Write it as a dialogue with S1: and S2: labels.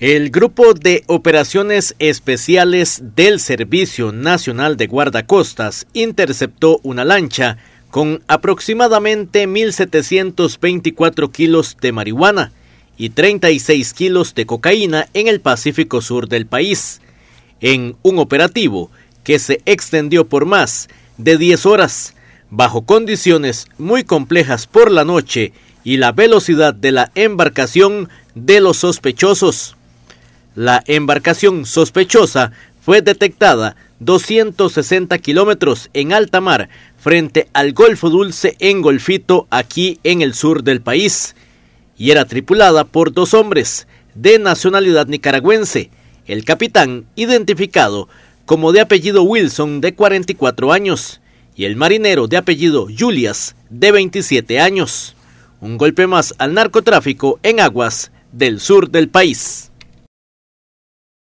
S1: El Grupo de Operaciones Especiales del Servicio Nacional de Guardacostas interceptó una lancha con aproximadamente 1.724 kilos de marihuana y 36 kilos de cocaína en el Pacífico Sur del país, en un operativo que se extendió por más de 10 horas, bajo condiciones muy complejas por la noche y la velocidad de la embarcación de los sospechosos. La embarcación sospechosa fue detectada 260 kilómetros en alta mar frente al Golfo Dulce en Golfito, aquí en el sur del país, y era tripulada por dos hombres de nacionalidad nicaragüense, el capitán identificado como de apellido Wilson de 44 años y el marinero de apellido Julias de 27 años. Un golpe más al narcotráfico en aguas del sur del país.